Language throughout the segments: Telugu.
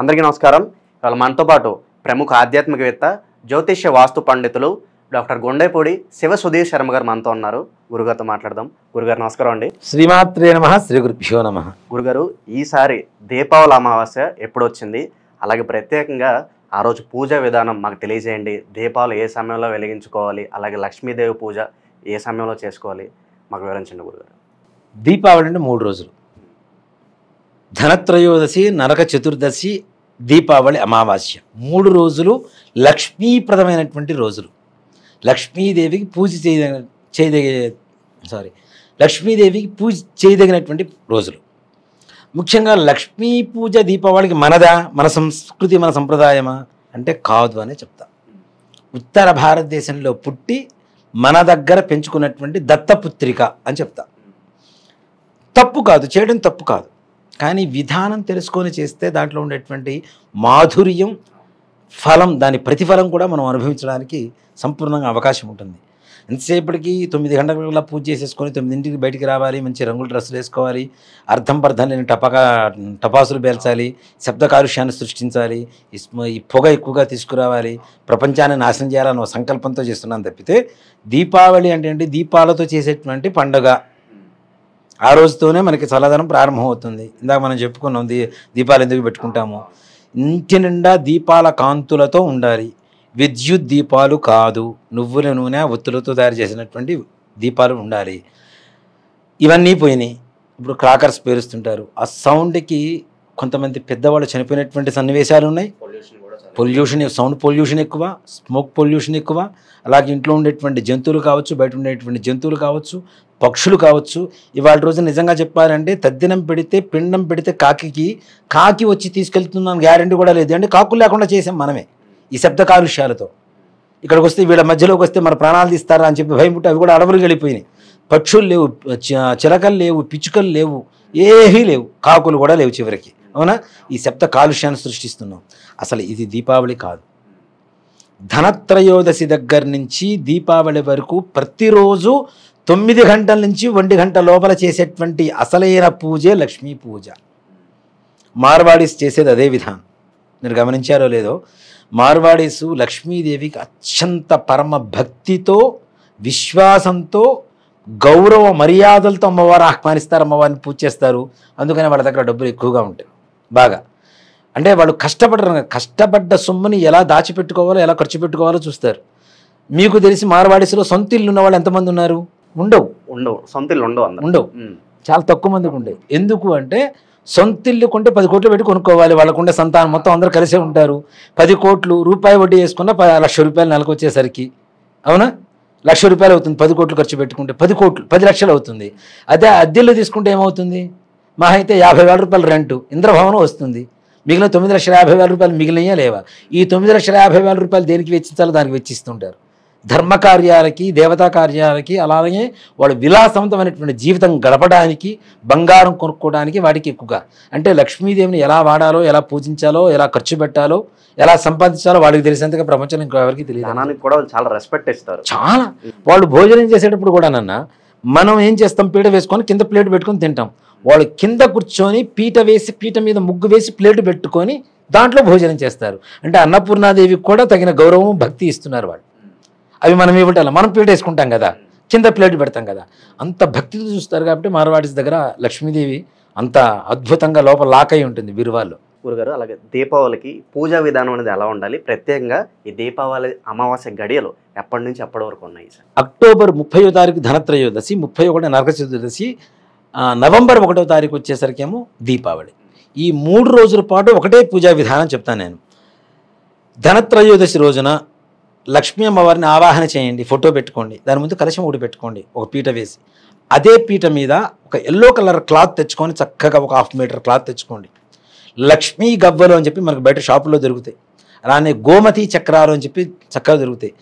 అందరికీ నమస్కారం ఇవాళ మనతో పాటు ప్రముఖ ఆధ్యాత్మికవేత్త జ్యోతిష్య వాస్తు పండితులు డాక్టర్ గుండెపూడి శివ సుధీర్ శర్మ గారు మనతో ఉన్నారు గురుగారితో మాట్లాడదాం గురుగారు నమస్కారం అండి శ్రీమాత్రే నమ శ్రీ గురుభ్యో నమ గురుగారు ఈసారి దీపావళి అమావాస్య ఎప్పుడు వచ్చింది అలాగే ప్రత్యేకంగా ఆ రోజు పూజ విధానం మాకు తెలియజేయండి దీపాలు ఏ సమయంలో వెలిగించుకోవాలి అలాగే లక్ష్మీదేవి పూజ ఏ సమయంలో చేసుకోవాలి మాకు వివరించండి గురుగారు దీపావళి అంటే మూడు రోజులు ధనత్రయోదశి నరక చతుర్దశి దీపావళి అమావాస్య మూడు రోజులు లక్ష్మీప్రదమైనటువంటి రోజులు లక్ష్మీదేవికి పూజ చేయదగిన చేయదగే సారీ లక్ష్మీదేవికి పూజ చేయదగినటువంటి రోజులు ముఖ్యంగా లక్ష్మీ పూజ దీపావళికి మనదా మన సంస్కృతి మన సంప్రదాయమా అంటే కాదు అనే చెప్తా ఉత్తర భారతదేశంలో పుట్టి మన దగ్గర పెంచుకున్నటువంటి దత్తపుత్రిక అని చెప్తా తప్పు కాదు చేయడం తప్పు కాదు కానీ విధానం తెలుసుకొని చేస్తే దాంట్లో ఉండేటువంటి మాధుర్యం ఫలం దాని ప్రతిఫలం కూడా మనం అనుభవించడానికి సంపూర్ణంగా అవకాశం ఉంటుంది ఎంతసేపటికి తొమ్మిది గంటల పూజ చేసేసుకొని తొమ్మిదింటికి బయటికి రావాలి మంచి రంగుల డ్రెస్సులు వేసుకోవాలి అర్థం పర్థం లేని టపాకా టపాసులు పేల్చాలి శబ్ద కాలుష్యాన్ని సృష్టించాలి ఈ పొగ ఎక్కువగా తీసుకురావాలి ప్రపంచాన్ని నాశనం చేయాలన్న సంకల్పంతో చేస్తున్నాను తప్పితే దీపావళి అంటే ఏంటి దీపాలతో చేసేటువంటి పండుగ ఆ రోజుతోనే మనకి చల్లదనం ప్రారంభమవుతుంది ఇందాక మనం చెప్పుకున్నాం దీ దీపాలు ఎందుకు పెట్టుకుంటాము ఇంటి నిండా దీపాల కాంతులతో ఉండాలి విద్యుత్ దీపాలు కాదు నువ్వుల నూనె ఒత్తులతో తయారు చేసినటువంటి దీపాలు ఉండాలి ఇవన్నీ పోయినాయి ఇప్పుడు క్రాకర్స్ పేరుస్తుంటారు ఆ సౌండ్కి కొంతమంది పెద్దవాళ్ళు చనిపోయినటువంటి సన్నివేశాలు ఉన్నాయి పొల్యూషన్ సౌండ్ పొల్యూషన్ ఎక్కువ స్మోక్ పొల్యూషన్ ఎక్కువ అలాగే ఇంట్లో ఉండేటువంటి జంతువులు కావచ్చు బయట ఉండేటువంటి జంతువులు కావచ్చు పక్షులు కావచ్చు ఇవాళ రోజు నిజంగా చెప్పాలంటే తద్దినం పెడితే పిండం పెడితే కాకి కాకి వచ్చి తీసుకెళ్తున్నాం గ్యారంటీ కూడా లేదు అంటే కాకులు లేకుండా చేసాం మనమే ఈ శబ్ద కాలుష్యాలతో ఇక్కడికి వస్తే వీళ్ళ మధ్యలోకి వస్తే మన ప్రాణాలు తీస్తారా అని చెప్పి భయం పుట్టి అవి కూడా అడవులు వెళ్ళిపోయినాయి పక్షులు లేవు చిలకలు లేవు పిచ్చుకలు లేవు ఏవీ లేవు కాకులు కూడా లేవు చివరికి అవునా ఈ శబ్ద కాలుష్యాన్ని సృష్టిస్తున్నాం అసలు ఇది దీపావళి కాదు ధనత్రయోదశి దగ్గర నుంచి దీపావళి వరకు ప్రతిరోజు తొమ్మిది గంటల నుంచి ఒంటి గంట లోపల చేసేటువంటి అసలైన పూజే లక్ష్మీ పూజ మార్వాడీస్ చేసేది అదే విధానం మీరు గమనించారో లేదో మార్వాడీసు లక్ష్మీదేవికి అత్యంత పరమ భక్తితో విశ్వాసంతో గౌరవ మర్యాదలతో అమ్మవారు ఆహ్వానిస్తారు అమ్మవారిని పూజ చేస్తారు అందుకని వాళ్ళ దగ్గర డబ్బులు ఎక్కువగా ఉంటాయి బాగా అంటే వాళ్ళు కష్టపడరు కష్టపడ్డ సొమ్ముని ఎలా దాచిపెట్టుకోవాలో ఎలా ఖర్చు పెట్టుకోవాలో చూస్తారు మీకు తెలిసి మార్వాడీసులో సొంత ఇల్లు ఉన్న వాళ్ళు ఎంతమంది ఉన్నారు ఉండవు ఉండవు సొంత ఇల్లు ఉండవు ఉండవు చాలా తక్కువ మందికి ఉండే ఎందుకు అంటే సొంత ఇల్లు కొంటే పది కోట్లు పెట్టి కొనుక్కోవాలి వాళ్ళకుండే సంతానం మొత్తం అందరూ కలిసే ఉంటారు పది కోట్లు రూపాయి వడ్డీ వేసుకున్న లక్ష రూపాయలు నెలకు వచ్చేసరికి అవునా లక్ష రూపాయలు అవుతుంది పది కోట్లు ఖర్చు పెట్టుకుంటే పది కోట్లు పది లక్షలు అవుతుంది అదే అద్దెల్లో తీసుకుంటే ఏమవుతుంది మహా అయితే యాభై వేల రూపాయలు రెంటు ఇంద్రభవనం వస్తుంది మిగిలిన తొమ్మిది లక్షల యాభై వేల రూపాయలు మిగిలినయా లేవా ఈ తొమ్మిది లక్షల యాభై వేల రూపాయలు దేనికి వెచ్చించాలో దానికి వెచ్చిస్తుంటారు ధర్మ కార్యాలకి దేవతా కార్యాలకి అలాగే వాళ్ళు విలాసవంతమైనటువంటి జీవితం గడపడానికి బంగారం కొనుక్కోవడానికి వాటికి ఎక్కువగా అంటే లక్ష్మీదేవిని ఎలా వాడాలో ఎలా పూజించాలో ఎలా ఖర్చు పెట్టాలో ఎలా సంపాదించాలో వాళ్ళకి తెలిసినంతగా ప్రపంచం ఎవరికి తెలియదు కూడా చాలా రెస్పెక్ట్ ఇస్తారు చాలా వాళ్ళు భోజనం చేసేటప్పుడు కూడా నన్న మనం ఏం చేస్తాం పీట వేసుకొని కింద ప్లేట్ పెట్టుకొని తింటాం వాళ్ళు కింద కూర్చొని పీట వేసి పీట మీద ముగ్గు వేసి ప్లేట్ పెట్టుకొని దాంట్లో భోజనం చేస్తారు అంటే అన్నపూర్ణాదేవికి కూడా తగిన గౌరవం భక్తి ఇస్తున్నారు వాళ్ళు అవి మనం ఇవ్వటాలి మనం ప్లేట్ వేసుకుంటాం కదా కింద ప్లేట్ పెడతాం కదా అంత భక్తితో చూస్తారు కాబట్టి మార్వాడిస్ దగ్గర లక్ష్మీదేవి అంత అద్భుతంగా లోపల లాక్ అయి ఉంటుంది బిరువాళ్ళు గురుగారు అలాగే దీపావళికి పూజా విధానం అనేది ఎలా ఉండాలి ప్రత్యేకంగా ఈ దీపావళి అమావాస్య గడియలు ఎప్పటి నుంచి ఎప్పటి వరకు ఉన్నాయి సార్ అక్టోబర్ ముప్పై తారీఖు ధనత్రయోదశి ముప్పై ఒకటి నరక చతుర్దశి నవంబర్ ఒకటో తారీఖు వచ్చేసరికేమో దీపావళి ఈ మూడు రోజుల పాటు ఒకటే పూజా విధానం చెప్తాను నేను ధనత్రయోదశి రోజున లక్ష్మీ అమ్మవారిని ఆవాహన చేయండి ఫోటో పెట్టుకోండి దాని ముందు కలశం ఒకటి పెట్టుకోండి ఒక పీట వేసి అదే పీట మీద ఒక ఎల్లో కలర్ క్లాత్ తెచ్చుకొని చక్కగా ఒక హాఫ్ మీటర్ క్లాత్ తెచ్చుకోండి లక్ష్మీ గవ్వలు అని చెప్పి మనకు బయట షాపులో దొరుకుతాయి అలానే గోమతి చక్రాలు అని చెప్పి చక్కగా దొరుకుతాయి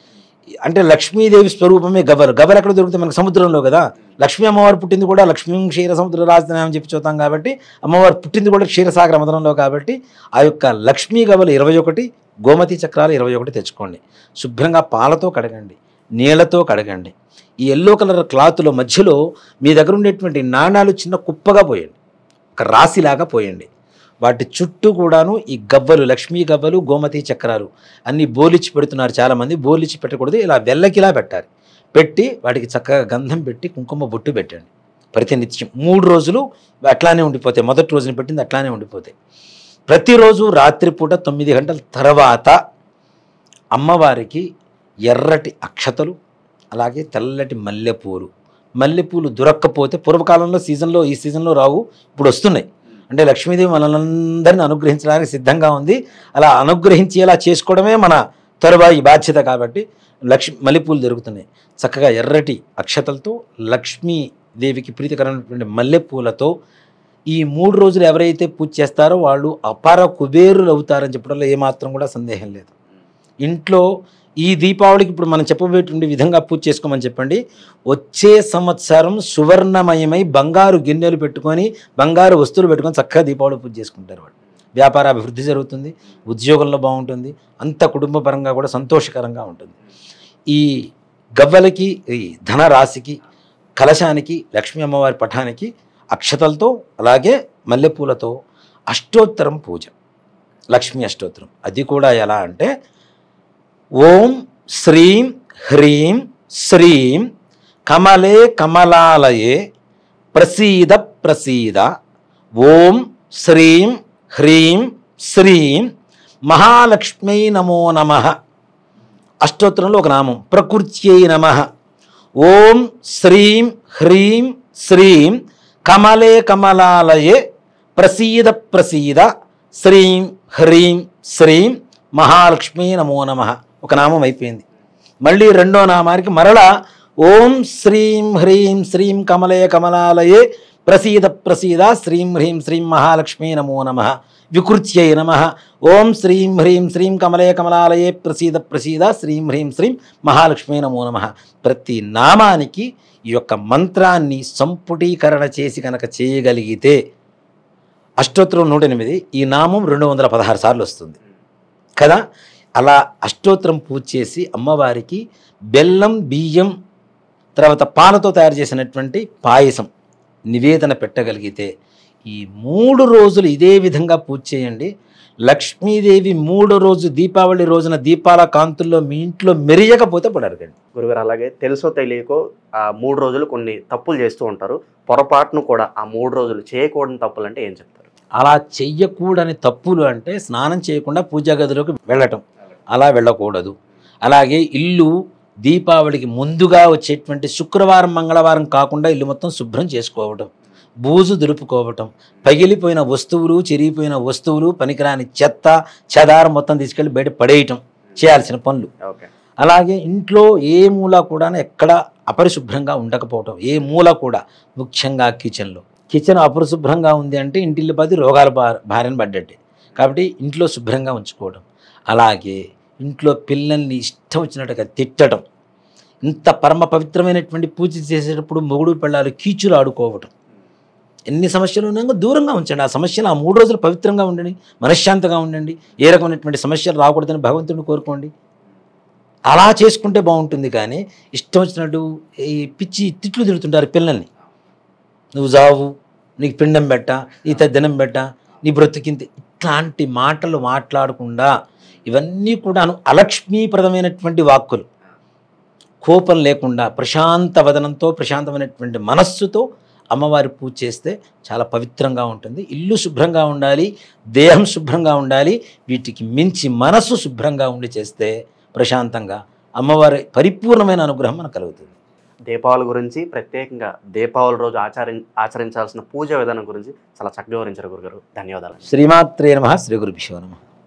అంటే లక్ష్మీదేవి స్వరూపమే గవ్వలు గవ్వలు ఎక్కడ దొరుకుతాయి మనకు సముద్రంలో కదా లక్ష్మీ అమ్మవారు పుట్టింది కూడా లక్ష్మీ క్షీర సముద్ర రాజధాని అని చెప్పి చూద్దాం కాబట్టి అమ్మవారు పుట్టింది కూడా క్షీరసాగర మదనంలో కాబట్టి ఆ యొక్క లక్ష్మీ గవ్వలు ఇరవై ఒకటి గోమతి చక్రాలు ఇరవై ఒకటి తెచ్చుకోండి శుభ్రంగా పాలతో కడగండి నీళ్లతో కడగండి ఈ ఎల్లో కలర్ క్లాత్లో మధ్యలో మీ దగ్గర ఉండేటువంటి నాణాలు చిన్న కుప్పగా పోయండి ఒక రాశిలాగా పోయండి వాటి చుట్టూ కూడాను ఈ గవ్వలు లక్ష్మీ గవ్వలు గోమతి చక్రాలు అన్నీ బోలిచ్చి పెడుతున్నారు చాలామంది బోలిచ్చి పెట్టకూడదు ఇలా వెల్లకిలా పెట్టాలి పెట్టి వాటికి చక్కగా గంధం పెట్టి కుంకుమ బొట్టు పెట్టండి ప్రతినిత్యం మూడు రోజులు అట్లానే ఉండిపోతాయి మొదటి రోజున పెట్టింది అట్లానే ఉండిపోతాయి ప్రతిరోజు రాత్రిపూట తొమ్మిది గంటల తర్వాత అమ్మవారికి ఎర్రటి అక్షతలు అలాగే తెల్లటి మల్లెపూలు మల్లెపూలు దొరక్కపోతే పూర్వకాలంలో సీజన్లో ఈ సీజన్లో రావు ఇప్పుడు వస్తున్నాయి అంటే లక్ష్మీదేవి మనలందరిని అనుగ్రహించడానికి సిద్ధంగా ఉంది అలా అనుగ్రహించేలా చేసుకోవడమే మన తరువాయి బాధ్యత కాబట్టి లక్ష్మి మల్లెపూలు దొరుకుతున్నాయి చక్కగా ఎర్రటి అక్షతలతో లక్ష్మీదేవికి ప్రీతికరమైనటువంటి మల్లెపూలతో ఈ మూడు రోజులు ఎవరైతే పూజ చేస్తారో వాళ్ళు అపార కుబేరులు అవుతారని చెప్పడంలో ఏమాత్రం కూడా సందేహం లేదు ఇంట్లో ఈ దీపావళికి ఇప్పుడు మనం చెప్పబోయేటువంటి విధంగా పూజ చేసుకోమని చెప్పండి వచ్చే సంవత్సరం సువర్ణమయమై బంగారు గిన్నెలు పెట్టుకొని బంగారు వస్తువులు పెట్టుకొని చక్కగా దీపావళి పూజ చేసుకుంటారు వాళ్ళు వ్యాపార అభివృద్ధి జరుగుతుంది ఉద్యోగంలో బాగుంటుంది అంత కుటుంబపరంగా కూడా సంతోషకరంగా ఉంటుంది ఈ గవ్వలకి ఈ ధనరాశికి కలశానికి లక్ష్మీ అమ్మవారి పఠానికి అక్షతలతో అలాగే మల్లెపూలతో అష్టోత్తరం పూజ లక్ష్మీ అష్టోత్తరం అది కూడా ఎలా అంటే ఓం శ్రీం హ్రీం శ్రీం కమలే కమలాలయే ప్రసీద ప్రసీద ఓం శ్రీం హ్రీం శ్రీం మహాలక్ష్మీ నమో నమ అష్టోత్తరంలో ఒక నామం ప్రకృత్యై నమ ఓం శ్రీం హ్రీం శ్రీం కమలే కమలాలయే ప్రసీద ప్రసీద శ్రీం హ్రీం శ్రీం మహాలక్ష్మీ నమో నమ ఒక నామం అయిపోయింది మళ్ళీ రెండో నామానికి మరలా ఓం శ్రీం హ్రీం శ్రీం కమలే కమలాలయే ప్రసీద ప్రసీద శ్రీం హ్రీం శ్రీం మహాలక్ష్మీ నమో నమ వికృత్యై నమ ఓం శ్రీం హ్రీం శ్రీం కమలే కమలాలయే ప్రసీద ప్రసీద శ్రీం హ్రీం శ్రీం మహాలక్ష్మీ నమో నమ ప్రతి నామానికి ఈ యొక్క మంత్రాన్ని సంపుటీకరణ చేసి కనుక చేయగలిగితే అష్టోత్తరం నూట ఎనిమిది ఈ నామం రెండు వందల పదహారు సార్లు వస్తుంది కదా అలా అష్టోత్తరం పూజ చేసి అమ్మవారికి బెల్లం బియ్యం తర్వాత పాలతో తయారు చేసినటువంటి పాయసం నివేదన పెట్టగలిగితే ఈ మూడు రోజులు ఇదే విధంగా పూజ చేయండి లక్ష్మీదేవి మూడు రోజు దీపావళి రోజున దీపాల కాంతుల్లో మీ ఇంట్లో మెరియకపోతే పడారు అడగండి గురుగారు అలాగే తెలుసో తెలియకో ఆ మూడు రోజులు కొన్ని తప్పులు చేస్తూ ఉంటారు పొరపాటును కూడా ఆ మూడు రోజులు చేయకూడని తప్పులు అంటే ఏం చెప్తారు అలా చెయ్యకూడని తప్పులు అంటే స్నానం చేయకుండా పూజా గదిలోకి వెళ్ళటం అలా వెళ్ళకూడదు అలాగే ఇల్లు దీపావళికి ముందుగా వచ్చేటువంటి శుక్రవారం మంగళవారం కాకుండా ఇల్లు మొత్తం శుభ్రం చేసుకోవడం బూజు దురుపుకోవటం పగిలిపోయిన వస్తువులు చిరిగిపోయిన వస్తువులు పనికిరాని చెత్త చెదారం మొత్తం తీసుకెళ్ళి బయట పడేయటం చేయాల్సిన పనులు అలాగే ఇంట్లో ఏ మూల కూడా ఎక్కడ అపరిశుభ్రంగా ఉండకపోవటం ఏ మూల కూడా ముఖ్యంగా కిచెన్లో కిచెన్ అపరిశుభ్రంగా ఉంది అంటే ఇంటిల్లి పది రోగాల భార్యను పడ్డట్టే కాబట్టి ఇంట్లో శుభ్రంగా ఉంచుకోవడం అలాగే ఇంట్లో పిల్లల్ని ఇష్టం వచ్చినట్టుగా తిట్టడం ఇంత పరమ పవిత్రమైనటువంటి పూజ చేసేటప్పుడు మొగుడు పిల్లలు కీచులు ఆడుకోవటం ఎన్ని సమస్యలు ఉన్నాయో దూరంగా ఉంచండి ఆ సమస్యలు ఆ మూడు రోజులు పవిత్రంగా ఉండండి మనశ్శాంతంగా ఉండండి ఏ రకమైనటువంటి సమస్యలు రాకూడదని భగవంతుడిని కోరుకోండి అలా చేసుకుంటే బాగుంటుంది కానీ ఇష్టం వచ్చినట్టు ఈ పిచ్చి తిట్లు తిడుతుంటారు పిల్లల్ని నువ్వు జావు నీకు పిండం పెట్ట ఈ దినం పెట్ట నీ బ్రతికింది ఇట్లాంటి మాటలు మాట్లాడకుండా ఇవన్నీ కూడాను అలక్ష్మీప్రదమైనటువంటి వాక్కులు కోపం లేకుండా ప్రశాంత వదనంతో ప్రశాంతమైనటువంటి మనస్సుతో అమ్మవారి పూజ చేస్తే చాలా పవిత్రంగా ఉంటుంది ఇల్లు శుభ్రంగా ఉండాలి దేహం శుభ్రంగా ఉండాలి వీటికి మించి మనసు శుభ్రంగా ఉండి చేస్తే ప్రశాంతంగా అమ్మవారి పరిపూర్ణమైన అనుగ్రహం మనకు కలుగుతుంది దీపావళి గురించి ప్రత్యేకంగా దీపావళి రోజు ఆచరి ఆచరించాల్సిన పూజ విధానం గురించి చాలా చక్కగా వివరించారు గురుగారు ధన్యవాదాలు శ్రీమాత్రే నమ శ్రీ గురుభ్యో నమ